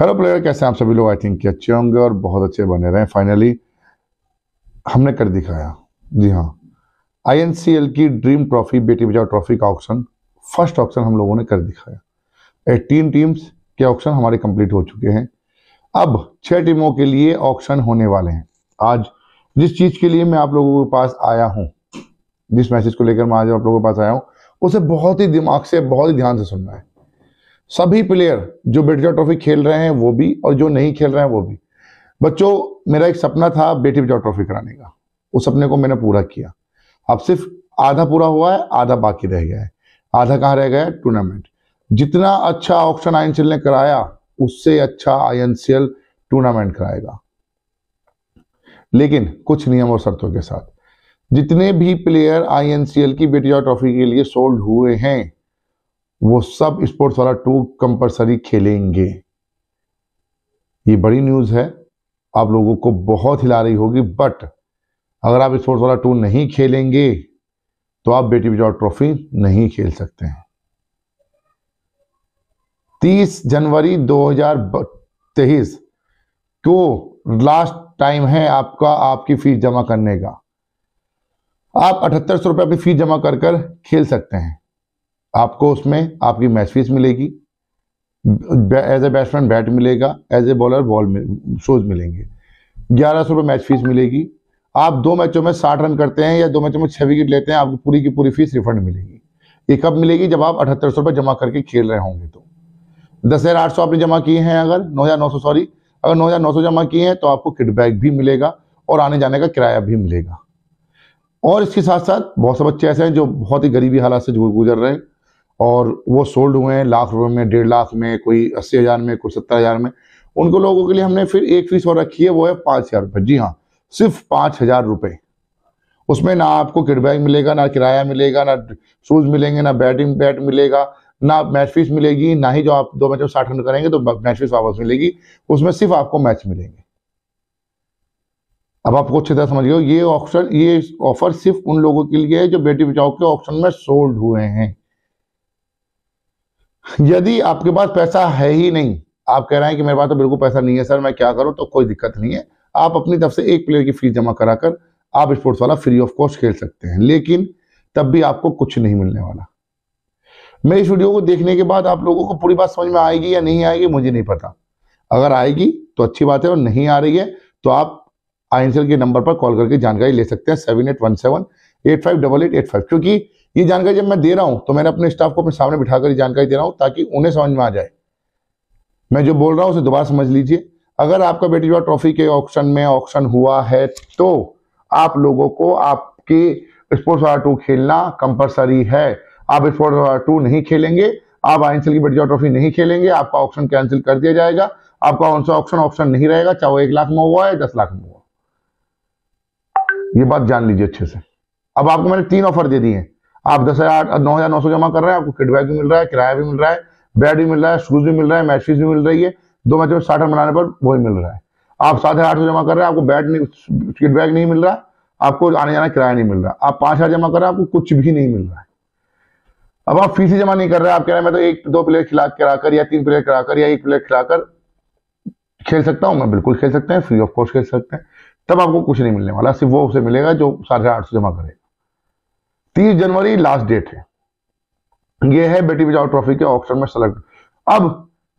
hello player कैसे आप सभी लोग आई थिंक कि अच्छे होंगे और बहुत अच्छे बने रहे फाइनली हमने कर दिखाया जी हाँ आई की ड्रीम ट्रॉफी बेटी बचाओ ट्रॉफी का ऑप्शन फर्स्ट ऑप्शन हम लोगों ने कर दिखाया एटीन टीम्स के ऑप्शन हमारे कंप्लीट हो चुके हैं अब छह टीमों के लिए ऑप्शन होने वाले हैं आज जिस चीज़ के लिए मैं आप लोगों के पास आया हूँ जिस मैसेज को लेकर मैं आज आप लोगों के पास आया हूँ उसे बहुत ही दिमाग से बहुत ही ध्यान से सुनना है सभी प्लेयर जो बेटिया ट्रॉफी खेल रहे हैं वो भी और जो नहीं खेल रहे हैं वो भी बच्चों मेरा एक सपना था बेटी बचाओ ट्रॉफी कराने का उस सपने को मैंने पूरा किया अब सिर्फ आधा पूरा हुआ है आधा बाकी रह गया है आधा कहाँ रह गया है टूर्नामेंट जितना अच्छा ऑप्शन आई ने कराया उससे अच्छा आई टूर्नामेंट कराएगा लेकिन कुछ नियम और शर्तों के साथ जितने भी प्लेयर आई की बेटिया ट्रॉफी के लिए सोल्ड हुए हैं वो सब स्पोर्ट्स वाला टू कंपलसरी खेलेंगे ये बड़ी न्यूज़ है आप लोगों को बहुत हिला रही होगी बट अगर आप स्पोर्ट्स वाला टू नहीं खेलेंगे तो आप बेटी बचाओ ट्रॉफी नहीं खेल सकते हैं 30 जनवरी 2023 को लास्ट टाइम है आपका आपकी फीस जमा करने का आप अठहत्तर सौ रुपये अपनी फीस जमा कर कर खेल सकते हैं आपको उसमें आपकी मैच फीस मिलेगी एज ए बैट्समैन बैट मिलेगा as a bowler ball shoes मिलेंगे ग्यारह सौ रुपये मैच फीस मिलेगी आप दो मैचों में साठ रन करते हैं या दो मैचों में छः विकेट लेते हैं आपको पूरी की पूरी फीस रिफंड मिलेगी ये कब मिलेगी जब आप अठहत्तर सौ रुपये जमा करके खेल रहे होंगे तो दस हज़ार आठ सौ आपने जमा किए हैं अगर नौ हज़ार नौ सौ सॉरी अगर नौ हज़ार नौ सौ जमा किए हैं तो आपको किटबैक भी मिलेगा और आने जाने का किराया भी मिलेगा और इसके साथ साथ बहुत से बच्चे ऐसे हैं जो बहुत ही गरीबी हालात से गुजर रहे हैं और वो सोल्ड हुए हैं लाख रुपए में डेढ़ लाख में कोई अस्सी हज़ार में कोई सत्तर हज़ार में उनको लोगों के लिए हमने फिर एक फीस और रखी है वो है पांच हज़ार रुपये जी हाँ सिर्फ पांच हज़ार रुपए उसमें ना आपको किडबैक मिलेगा ना किराया मिलेगा ना शूज़ मिलेंगे ना बैटिंग बैट मिलेगा ना मैच फीस मिलेगी ना ही जो आप दो मैच साठ रन करेंगे तो मैच फीस वापस मिलेगी उसमें सिर्फ आपको मैच मिलेंगे अब आपको अच्छी तरह समझ गए ये ऑप्शन ये ऑफर सिर्फ उन लोगों के लिए है जो बेटी बचाओ के ऑप्शन में सोल्ड हुए हैं यदि आपके पास पैसा है ही नहीं आप कह रहे हैं कि मेरे पास तो बिल्कुल पैसा नहीं है सर मैं क्या करूं तो कोई दिक्कत नहीं है आप अपनी तरफ से एक प्लेयर की फीस जमा कराकर आप स्पोर्ट्स वाला फ्री ऑफ कॉस्ट खेल सकते हैं लेकिन तब भी आपको कुछ नहीं मिलने वाला मैं इस वीडियो को देखने के बाद आप लोगों को पूरी बात समझ में आएगी या नहीं आएगी मुझे नहीं पता अगर आएगी तो अच्छी बात है और नहीं आ रही है तो आप आई के नंबर पर कॉल करके जानकारी ले सकते हैं seven eight one seven eight five double eight eight five क्योंकि ये जानकारी जब मैं दे रहा हूं तो मैंने अपने स्टाफ को अपने सामने बिठाकर ये जानकारी दे रहा हूं ताकि उन्हें समझ में आ जाए मैं जो बोल रहा हूं उसे दोबारा समझ लीजिए अगर आपका बेटी जो ट्रॉफी के ऑप्शन में ऑप्शन हुआ है तो आप लोगों को आपके स्पोर्ट्स वाला टू खेलना कंपलसरी है आप स्पोर्ट्स वाला टू नहीं खेलेंगे आप आइंसल की बेटी जो ट्रॉफी नहीं खेलेंगे आपका ऑप्शन कैंसिल कर दिया जाएगा आपका कौन सा ऑप्शन ऑप्शन नहीं रहेगा चाहे वो एक लाख में हुआ है दस लाख में हुआ ये बात जान लीजिए अच्छे से अब आपको मैंने तीन ऑफर दे दिए हैं आप दस हजार नौ हजार नौ सौ जमा कर रहे हैं आपको किट भी मिल रहा है किराया भी मिल रहा है बेड भी मिल रहा है शूज भी मिल रहा है मैच भी मिल रही है दो मैच में साठ रन बनाने पर वही मिल रहा है आप सात हजार आठ सौ जमा कर रहे हैं आपको बैड नहीं किट नहीं मिल रहा आपको आने जाना किराया नहीं मिल रहा आप पांच हजार जमा कर रहे हैं आपको कुछ भी नहीं मिल रहा है अब आप फीस ही जमा नहीं कर रहे आप कह रहे हैं मैं तो एक दो प्लेयर खिला कराकर या तीन प्लेयर कराकर या एक प्लेयर खिलाकर खेल सकता हूँ मैं बिल्कुल खेल सकते हैं फ्री ऑफ कॉस्ट खेल सकते हैं तब आपको कुछ नहीं मिलने वाला सिर्फ वो उसे मिलेगा जो साढ़े आठ सौ जमा करे तीस जनवरी लास्ट डेट है ये है बेटी बचाओ ट्रॉफी के ऑप्शन में सेलेक्ट अब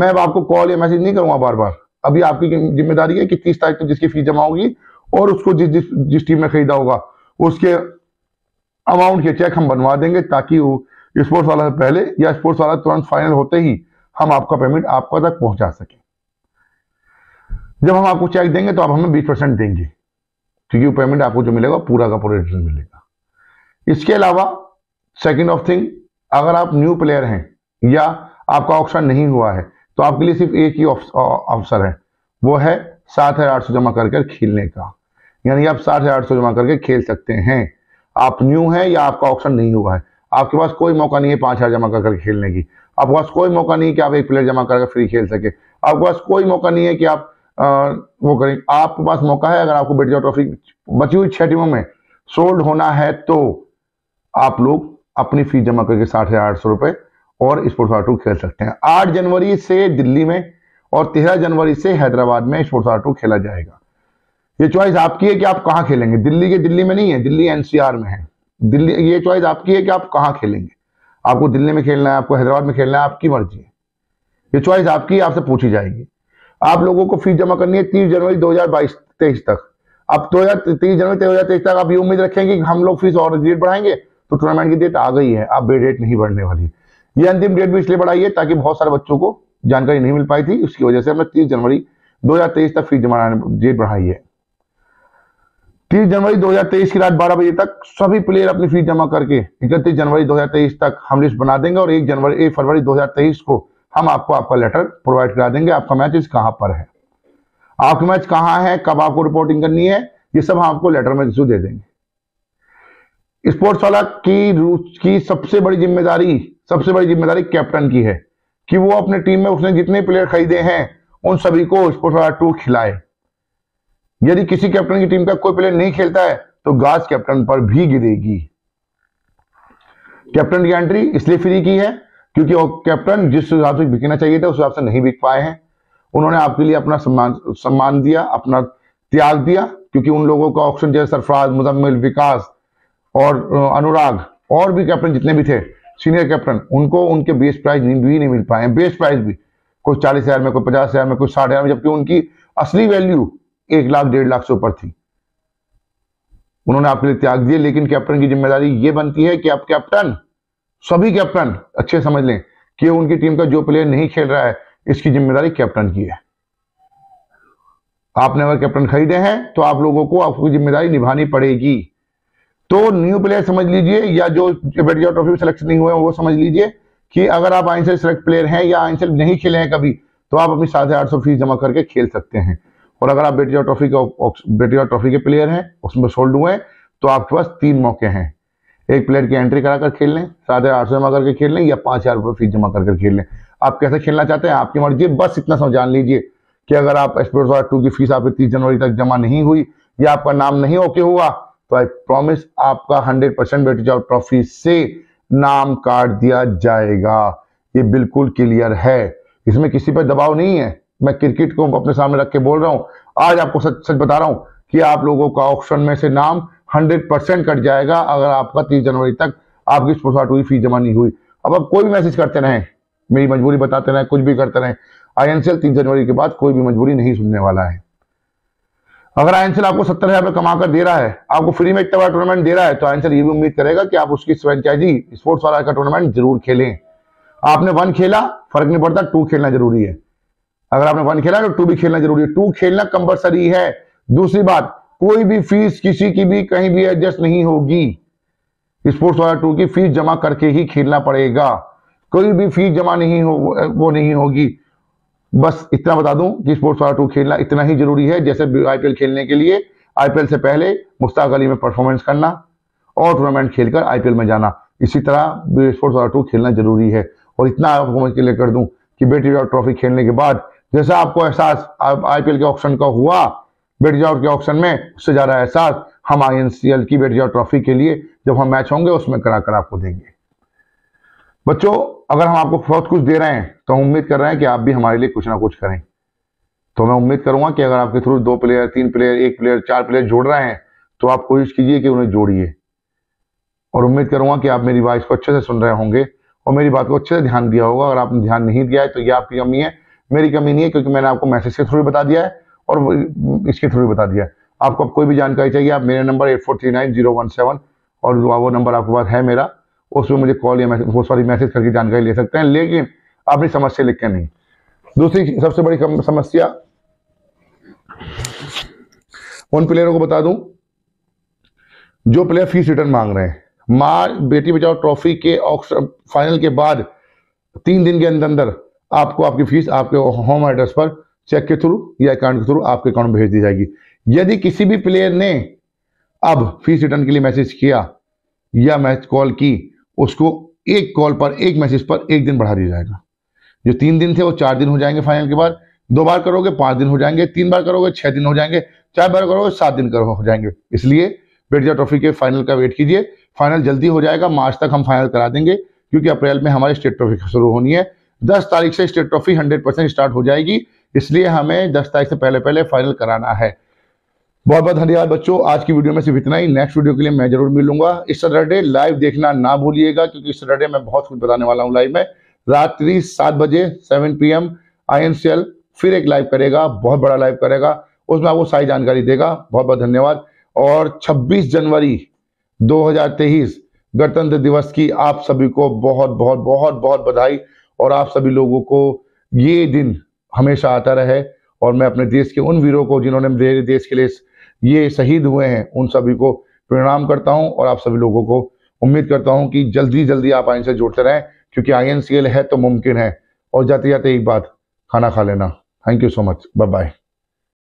मैं अब आपको कॉल या मैसेज नहीं करूंगा बार बार अभी आपकी जिम्मेदारी है कि तीस तारीख तक तो जिसकी फीस जमा होगी और उसको जिस जिस जिस टीम में खरीदा होगा उसके अमाउंट के चेक हम बनवा देंगे ताकि स्पोर्ट्स वाला पहले या स्पोर्ट्स वाला तुरंत फाइनल होते ही हम आपका पेमेंट आपका तक पहुंचा सके जब हम आपको चेक देंगे तो आप हमें बीस परसेंट देंगे क्योंकि तो पेमेंट आपको जो मिलेगा पूरा का पूरा रिटर्न मिलेगा इसके अलावा सेकेंड ऑफ थिंग अगर आप न्यू प्लेयर हैं या आपका ऑप्शन नहीं हुआ है तो आपके लिए सिर्फ एक ही अवसर है वो है सात हज़ार आठ सौ जमा करके खेलने का यानी आप सात हज़ार आठ सौ जमा करके खेल सकते हैं आप न्यू हैं या आपका ऑप्शन नहीं हुआ है आपके पास कोई मौका नहीं है पांच हज़ार जमा करके खेलने की आपके पास कोई मौका नहीं है कि आप एक प्लेयर जमा करके फ्री खेल सके आपके पास कोई मौका नहीं है कि आप आ, वो करें आपके पास मौका है अगर आपको बेटी ट्रॉफी बची हुई छह टीमों में सोल्ड होना है तो आप लोग अपनी फीस जमा करके साठ हजार आठ सौ रुपए और स्पोर्ट्स आर खेल सकते हैं आठ जनवरी से दिल्ली में और तेरह जनवरी से हैदराबाद में स्पोर्ट्स आर खेला जाएगा ये चॉइस आपकी है कि आप कहाँ खेलेंगे दिल्ली के दिल्ली में नहीं है दिल्ली एनसीआर में है दिल्ली ये चॉइस आपकी है कि आप कहाँ खेलेंगे आपको दिल्ली में खेलना है आपको हैदराबाद में खेलना है आपकी मर्जी है ये चॉइस आपकी आपसे पूछी जाएगी आप लोगों को फीस जमा करनी है तीस जनवरी दो हजार बाईस तेईस तक अब दो हजार तीस जनवरी दो हजार तेईस तक आप ये उम्मीद रखेंगे कि हम लोग फीस और रेट बढ़ाएंगे तो टूर्नामेंट की डेट आ गई है अब डेट नहीं बढ़ने वाली ये अंतिम डेट भी इसलिए बढ़ाई है ताकि बहुत सारे बच्चों को जानकारी नहीं मिल पाई थी उसकी वजह से हमने तीस जनवरी दो तक फीस जमा डेट बढ़ाई है तीस जनवरी 2023 की रात 12 बजे तक सभी प्लेयर अपनी फीस जमा करके इकतीस जनवरी 2023 तक हम लिस्ट बना देंगे और एक जनवरी एक फरवरी 2023 को हम आपको आपका लेटर प्रोवाइड करा देंगे आपका मैच इस कहाँ पर है आपका मैच कहाँ है कब आपको रिपोर्टिंग करनी है ये सब हम आपको लेटर में दे देंगे स्पोर्ट्स वाला की की सबसे बड़ी जिम्मेदारी सबसे बड़ी जिम्मेदारी कैप्टन की है कि वो अपने टीम में उसने जितने प्लेयर खरीदे हैं उन सभी को स्पोर्ट्स वाला टू खिलाए यदि किसी कैप्टन की टीम का कोई प्लेयर नहीं खेलता है तो गाज कैप्टन पर भी गिरेगी कैप्टन की एंट्री इसलिए फ्री की है क्योंकि वो कैप्टन जिस हिसाब से बिकना चाहिए था उस हिसाब से नहीं बिक पाए हैं उन्होंने आपके लिए अपना सम्मान सम्मान दिया अपना त्याग दिया क्योंकि उन लोगों का ऑप्शन जैसे सरफराज मुजम्मिल विकास और अनुराग और भी कैप्टन जितने भी थे सीनियर कैप्टन उनको उनके बेस प्राइज भी नहीं मिल पाए बेस प्राइज भी कोई चालीस हज़ार में कोई पचास हज़ार में कोई साठ हज़ार में जबकि उनकी असली वैल्यू एक लाख डेढ़ लाख से ऊपर थी उन्होंने आपके लिए त्याग दिए लेकिन कैप्टन की जिम्मेदारी ये बनती है कि आप कैप्टन सभी कैप्टन अच्छे समझ लें कि उनकी टीम का जो प्लेयर नहीं खेल रहा है इसकी जिम्मेदारी कैप्टन की है आपने अगर कैप्टन खरीदे हैं तो आप लोगों को आपकी जिम्मेदारी निभानी पड़ेगी तो न्यू प्लेयर समझ लीजिए या जो बेटिया ट्रॉफी में सिलेक्शन नहीं हुए हैं वो समझ लीजिए कि अगर आप आइंसल सेलेक्ट प्लेयर हैं या आइंसल नहीं खेले हैं कभी तो आप अपनी साढ़े आठ सौ फीस जमा करके खेल सकते हैं और अगर आप बेटिया ट्रॉफी के बेटिया ट्रॉफी के प्लेयर हैं उसमें सोल्ड हुए हैं तो आपके पास तीन मौके हैं एक प्लेयर की एंट्री करा कर खेल लें साढ़े आठ सौ जमा करके खेल लें या पाँच हज़ार रुपये फीस जमा करके खेल लें आप कैसे खेलना चाहते हैं आपकी मर्जी बस इतना समझान लीजिए कि अगर आप एक्सपोर्ट टू की फीस आपकी तीस जनवरी तक जमा नहीं हुई या आपका नाम नहीं ओके हुआ तो आई प्रॉमिस आपका 100 परसेंट बेटी जाओ ट्रॉफी से नाम काट दिया जाएगा ये बिल्कुल क्लियर है इसमें किसी पर दबाव नहीं है मैं क्रिकेट को अपने सामने रख के बोल रहा हूँ आज आपको सच सच बता रहा हूं कि आप लोगों का ऑप्शन में से नाम 100 परसेंट कट जाएगा अगर आपका 30 जनवरी तक आपकी स्पोर्ट हुई फीस जमा नहीं हुई अब आप कोई भी मैसेज करते रहे मेरी मजबूरी बताते रहे कुछ भी करते रहे आई तीन जनवरी के बाद कोई भी मजबूरी नहीं सुनने वाला है अगर आंसर आपको सत्तर हजार कमा कर दे रहा है आपको फ्री में इतना टूर्नामेंट दे रहा है तो आंसर ये भी उम्मीद करेगा कि आप उसकी फ्रेंचाइजी स्पोर्ट्स वाला का टूर्नामेंट जरूर खेलें आपने वन खेला फर्क नहीं पड़ता टू खेलना जरूरी है अगर आपने वन खेला तो टू भी खेलना जरूरी है टू खेलना कंपल्सरी है दूसरी बात कोई भी फीस किसी की भी कहीं भी एडजस्ट नहीं होगी स्पोर्ट्स वाला टू की फीस जमा करके ही खेलना पड़ेगा कोई भी फीस जमा नहीं हो वो नहीं होगी बस इतना बता दूं कि स्पोर्ट्स वाला टू खेलना इतना ही जरूरी है जैसे आईपीएल खेलने के लिए आईपीएल से पहले मुश्ताक अली में परफॉर्मेंस करना और टूर्नामेंट खेलकर आईपीएल में जाना इसी तरह स्पोर्ट्स वाला टू खेलना जरूरी है और इतना परफॉर्मेंस के कर दूं कि बेटी जाओ ट्रॉफी खेलने के बाद जैसा आपको एहसास आईपीएल के ऑप्शन का हुआ बेटी जाओ के ऑप्शन में उससे ज़्यादा एहसास हम आई की बेटी जाओ ट्रॉफी के लिए जब हम मैच होंगे उसमें करा कर आपको देंगे बच्चों अगर हम आपको बहुत कुछ दे रहे हैं तो हम उम्मीद कर रहे हैं कि आप भी हमारे लिए कुछ ना कुछ करें तो मैं उम्मीद करूंगा कि अगर आपके थ्रू दो प्लेयर तीन प्लेयर एक प्लेयर चार प्लेयर जोड़ रहे हैं तो आप कोशिश कीजिए कि उन्हें जोड़िए और उम्मीद करूंगा कि आप मेरी वॉइस को अच्छे से सुन रहे होंगे और मेरी बात को अच्छे से ध्यान दिया होगा अगर आपने ध्यान नहीं दिया है तो ये आपकी कमी है मेरी कमी नहीं है क्योंकि मैंने आपको मैसेज के थ्रू बता दिया है और इसके थ्रू बता दिया है आपको अब कोई भी जानकारी चाहिए आप मेरा नंबर eight four three nine zero one seven और वो नंबर आपके पास है मेरा उसमें मुझे कॉल या मैसेज वो सॉरी मैसेज करके जानकारी ले सकते हैं लेकिन अपनी समस्या लिख के नहीं दूसरी सबसे बड़ी समस्या उन प्लेयरों को बता दूं जो प्लेयर फीस रिटर्न मांग रहे हैं मां बेटी बचाओ ट्रॉफी के फाइनल के बाद तीन दिन के अंदर अंदर आपको आपकी फीस आपके होम एड्रेस पर चेक के थ्रू या अकाउंट के थ्रू आपके अकाउंट भेज दी जाएगी यदि किसी भी प्लेयर ने अब फीस रिटर्न के लिए मैसेज किया या मैच कॉल की उसको एक कॉल पर एक मैसेज पर एक दिन बढ़ा दिया जाएगा जो तीन दिन थे वो चार दिन हो जाएंगे फाइनल के बाद दो बार करोगे पाँच दिन हो जाएंगे तीन बार करोगे छह दिन हो जाएंगे चार बार करोगे सात दिन करो हो जाएंगे इसलिए बेटिया ट्रॉफी के फाइनल का वेट कीजिए फाइनल जल्दी हो जाएगा मार्च तक हम फाइनल करा देंगे क्योंकि अप्रैल में हमारी स्टेट ट्रॉफी शुरू होनी है दस तारीख से state trophy hundred percent start हो जाएगी इसलिए हमें दस तारीख से पहले पहले फाइनल कराना है बहुत बहुत धन्यवाद बच्चों आज की वीडियो में सिर्फ इतना ही नेक्स्ट वीडियो के लिए मैं जरूर मिलूंगा इस सैटरडे लाइव देखना ना भूलिएगा क्योंकि इस सैटरडे मैं बहुत कुछ बताने वाला हूँ लाइव में रात्रि सात बजे सेवन पी एम फिर एक लाइव करेगा बहुत बड़ा लाइव करेगा उसमें आपको सारी जानकारी देगा बहुत बहुत धन्यवाद और छब्बीस जनवरी दो गणतंत्र दिवस की आप सभी को बहुत बहुत बहुत बहुत बधाई और आप सभी लोगों को ये दिन हमेशा आता रहे और मैं अपने देश के उन वीरों को जिन्होंने मेरे देश के लिए ये शहीद हुए हैं उन सभी को प्रणाम करता हूं और आप सभी लोगों को उम्मीद करता हूं कि जल्दी जल्दी आप आई से जुड़ते रहें क्योंकि आई है तो मुमकिन है और जाते जाते एक बात खाना खा लेना thank you so much bye bye